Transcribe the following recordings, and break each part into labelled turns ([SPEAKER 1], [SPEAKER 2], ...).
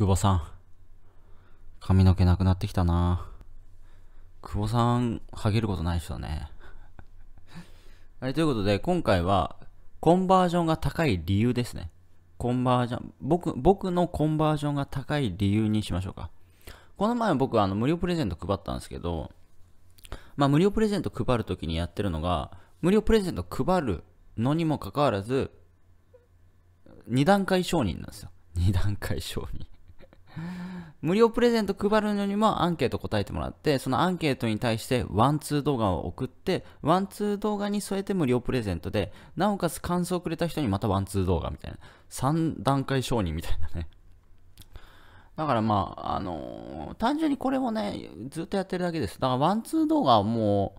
[SPEAKER 1] 久保さん。髪の毛なくなってきたな久保さん、ハゲることない人だね。はい、ということで、今回は、コンバージョンが高い理由ですね。コンバージョン、僕、僕のコンバージョンが高い理由にしましょうか。この前僕はあの無料プレゼント配ったんですけど、まあ無料プレゼント配るときにやってるのが、無料プレゼント配るのにもかかわらず、2段階承認なんですよ。2段階承認無料プレゼント配るのにもアンケート答えてもらって、そのアンケートに対してワンツー動画を送って、ワンツー動画に添えて無料プレゼントで、なおかつ感想をくれた人にまたワンツー動画みたいな。3段階承認みたいなね。だからまあ、あのー、単純にこれもね、ずっとやってるだけです。だからワンツー動画はも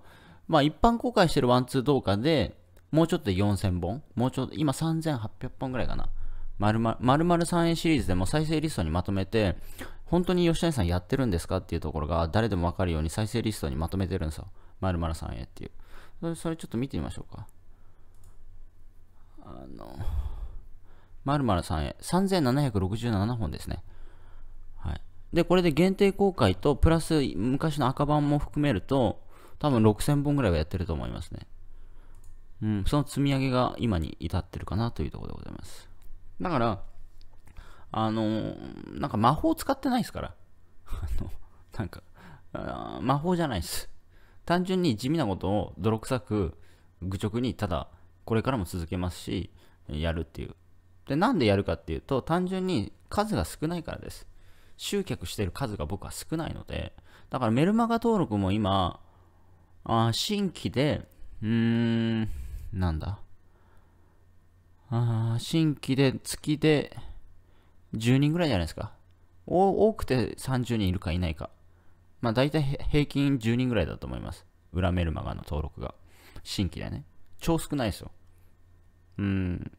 [SPEAKER 1] う、まあ一般公開してるワンツー動画で、もうちょっとで4000本もうちょっと、今3800本ぐらいかな。まるまる3円シリーズでも再生リストにまとめて、本当に吉谷さんやってるんですかっていうところが誰でもわかるように再生リストにまとめてるんですよ。まるまる3円っていう。それちょっと見てみましょうか。あの、まるまる3円。3767本ですね。はい。で、これで限定公開と、プラス昔の赤版も含めると、多分6000本ぐらいはやってると思いますね。うん、その積み上げが今に至ってるかなというところでございます。だから、あの、なんか魔法使ってないですから。あの、なんか、魔法じゃないです。単純に地味なことを泥臭く、愚直に、ただ、これからも続けますし、やるっていう。で、なんでやるかっていうと、単純に数が少ないからです。集客してる数が僕は少ないので、だからメルマガ登録も今、あ新規で、うーん、なんだ。あ新規で月で10人ぐらいじゃないですか。多くて30人いるかいないか。まあ大体平均10人ぐらいだと思います。裏メルマガの登録が。新規でね。超少ないですよ。うん。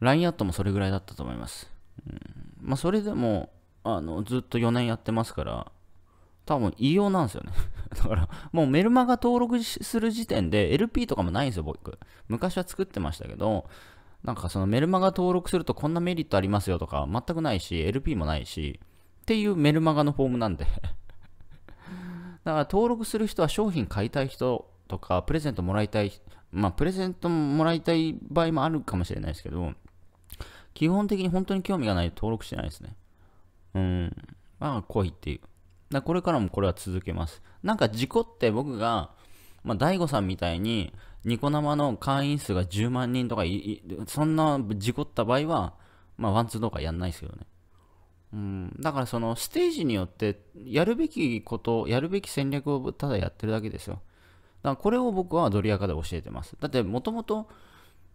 [SPEAKER 1] LINE アットもそれぐらいだったと思います。うん、まあそれでも、あの、ずっと4年やってますから、多分異様なんですよね だから、もうメルマガ登録する時点で LP とかもないんですよ、僕。昔は作ってましたけど、なんかそのメルマガ登録するとこんなメリットありますよとか全くないし、LP もないし、っていうメルマガのフォームなんで だから登録する人は商品買いたい人とか、プレゼントもらいたい、まあプレゼントもらいたい場合もあるかもしれないですけど、基本的に本当に興味がないと登録してないですね。うん。まあ、来いっていう。だこれからもこれは続けます。なんか事故って僕が、まあ、大悟さんみたいに、ニコ生の会員数が10万人とかそんな事故った場合は、まあ、ワンツーとかやんないですけどね。うん、だからそのステージによってやるべきことやるべき戦略をただやってるだけですよだからこれを僕はドリアカで教えてますだってもともと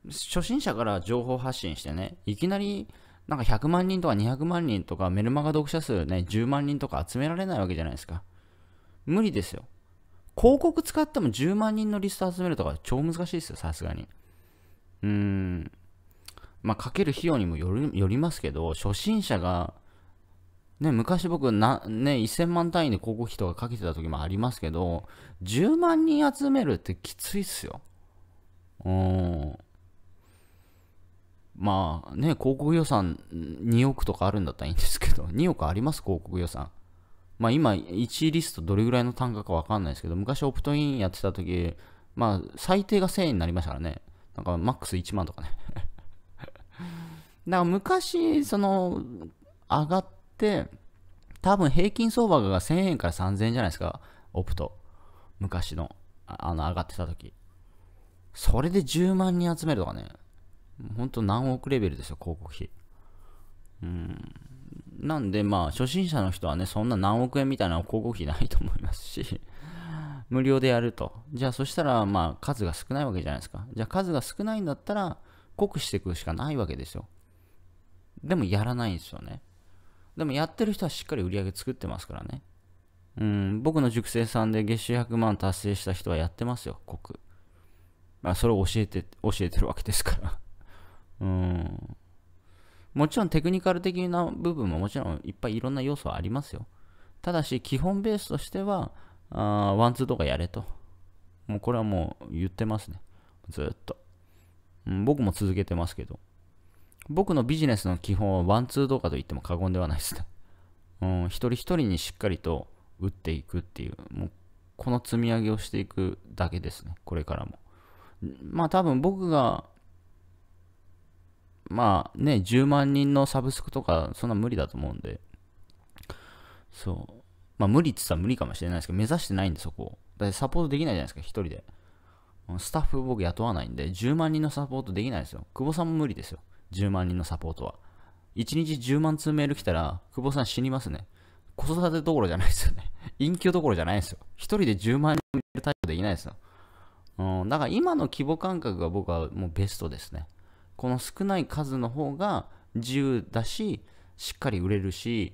[SPEAKER 1] 初心者から情報発信してねいきなりなんか100万人とか200万人とかメルマガ読者数ね、10万人とか集められないわけじゃないですか。無理ですよ。広告使っても10万人のリスト集めるとか超難しいですよ、さすがに。うーん。まあ、かける費用にもよりよりますけど、初心者が、ね、昔僕な、ね、1000万単位で広告費とかかけてた時もありますけど、10万人集めるってきついっすよ。うーん。まあね、広告予算2億とかあるんだったらいいんですけど、2 億あります、広告予算。まあ今、1リストどれぐらいの単価かわかんないですけど、昔オプトインやってた時、まあ最低が1000円になりましたからね。なんかマックス1万とかね だから昔、その、上がって、多分平均相場が1000円から3000円じゃないですか、オプト。昔の、あの、上がってた時。それで10万人集めるとかね。本当何億レベルですよ、広告費。うん。なんで、まあ、初心者の人はね、そんな何億円みたいな広告費ないと思いますし、無料でやると。じゃあ、そしたら、まあ、数が少ないわけじゃないですか。じゃあ、数が少ないんだったら、濃くしていくしかないわけですよ。でも、やらないんですよね。でも、やってる人はしっかり売り上げ作ってますからね。うん、僕の塾生さんで月収100万達成した人はやってますよ、濃く。まあ、それを教えて、教えてるわけですからうん。もちろんテクニカル的な部分ももちろんいっぱいいろんな要素はありますよ。ただし、基本ベースとしては、あワンツーとかやれと。もうこれはもう言ってますね。ずっと、うん。僕も続けてますけど。僕のビジネスの基本はワンツーとかと言っても過言ではないですね。うん、一人一人にしっかりと打っていくっていう、もうこの積み上げをしていくだけですね。これからも。まあ多分僕がまあね、10万人のサブスクとか、そんな無理だと思うんで、そう。まあ無理って言ったら無理かもしれないですけど、目指してないんでそこ。だってサポートできないじゃないですか、一人で。スタッフ僕雇わないんで、10万人のサポートできないですよ。久保さんも無理ですよ。10万人のサポートは。1日10万通メール来たら、久保さん死にますね。子育てどころじゃないですよね。隠居どころじゃないですよ。一人で10万人メール対応できないですよ。うん、だから今の規模感覚が僕はもうベストですね。この少ない数の方が自由だししっかり売れるし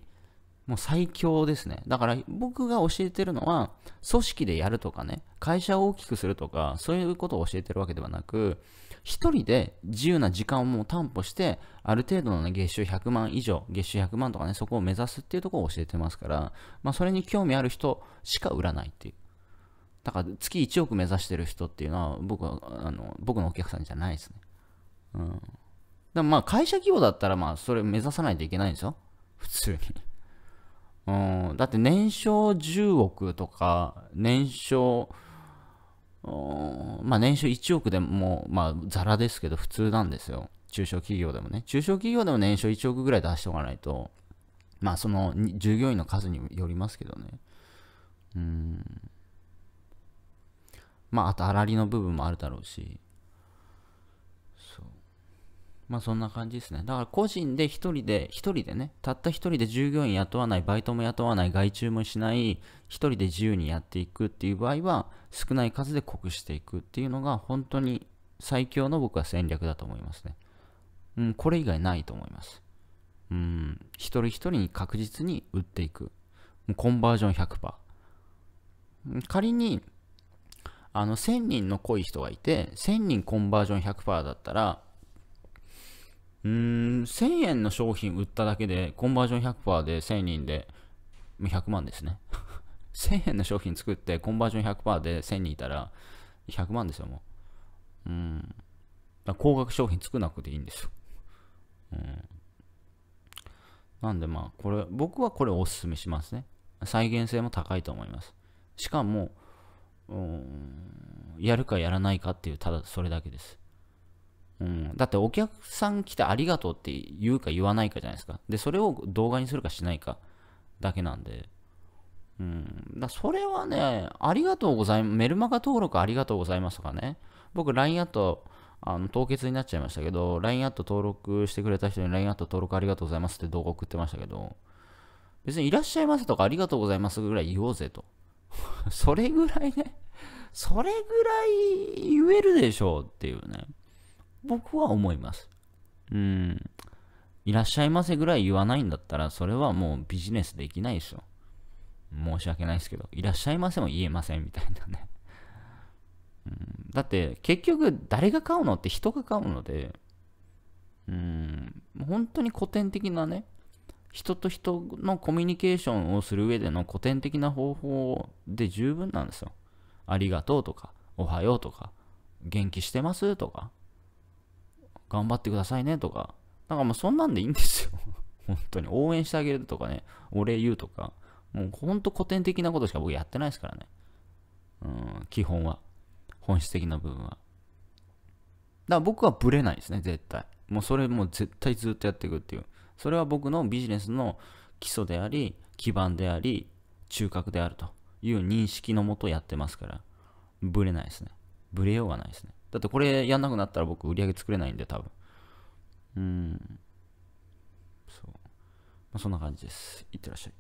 [SPEAKER 1] もう最強ですねだから僕が教えてるのは組織でやるとかね会社を大きくするとかそういうことを教えてるわけではなく1人で自由な時間をもう担保してある程度の、ね、月収100万以上月収100万とかねそこを目指すっていうとこを教えてますから、まあ、それに興味ある人しか売らないっていうだから月1億目指してる人っていうのは僕はあの僕のお客さんじゃないですねうん。まあ会社規模だったらまあそれ目指さないといけないんですよ。普通に うん。だって年商10億とか、年商、まあ年商1億でも、まあザラですけど普通なんですよ。中小企業でもね。中小企業でも年商1億ぐらい出しておかないと、まあその従業員の数によりますけどね。うん。まああと粗利の部分もあるだろうし。まあそんな感じですね。だから個人で一人で、一人でね、たった一人で従業員雇わない、バイトも雇わない、外注もしない、一人で自由にやっていくっていう場合は、少ない数で濃くしていくっていうのが、本当に最強の僕は戦略だと思いますね。うん、これ以外ないと思います。うん、一人一人に確実に売っていく。コンバージョン100%。仮に、あの、1000人の濃い人がいて、1000人コンバージョン100%だったら、うん、1000円の商品売っただけで、コンバージョン100%で1000人で、100万ですね。1000 円の商品作って、コンバージョン100%で1000人いたら、100万ですよ、もう。うん。だ高額商品作なくていいんですよ。うん。なんでまあ、これ、僕はこれをおすすめしますね。再現性も高いと思います。しかも、うん、やるかやらないかっていう、ただそれだけです。うん、だってお客さん来てありがとうって言うか言わないかじゃないですか。で、それを動画にするかしないかだけなんで。うん、だそれはね、ありがとうございます。メルマガ登録ありがとうございますとかね。僕、LINE アット、あの凍結になっちゃいましたけど、LINE アット登録してくれた人に LINE アット登録ありがとうございますって動画送ってましたけど、別にいらっしゃいませとかありがとうございますぐらい言おうぜと。それぐらいね、それぐらい言えるでしょうっていうね。僕は思います。うん。いらっしゃいませぐらい言わないんだったら、それはもうビジネスできないですよ。申し訳ないですけど、いらっしゃいませも言えませんみたいなね。うん、だって、結局、誰が買うのって人が買うので、うん、本当に古典的なね、人と人のコミュニケーションをする上での古典的な方法で十分なんですよ。ありがとうとか、おはようとか、元気してますとか。頑張ってくださいねとか、なんかもうそんなんでいいんですよ。本当に。応援してあげるとかね、お礼言うとか、もうほんと古典的なことしか僕やってないですからね。うん、基本は。本質的な部分は。だから僕はブレないですね、絶対。もうそれもう絶対ずっとやっていくっていう。それは僕のビジネスの基礎であり、基盤であり、中核であるという認識のもとやってますから、ブレないですね。ブレようがないですね。だってこれやんなくなったら僕売り上げ作れないんで、多分。うん。そう。まあ、そんな感じです。いってらっしゃい。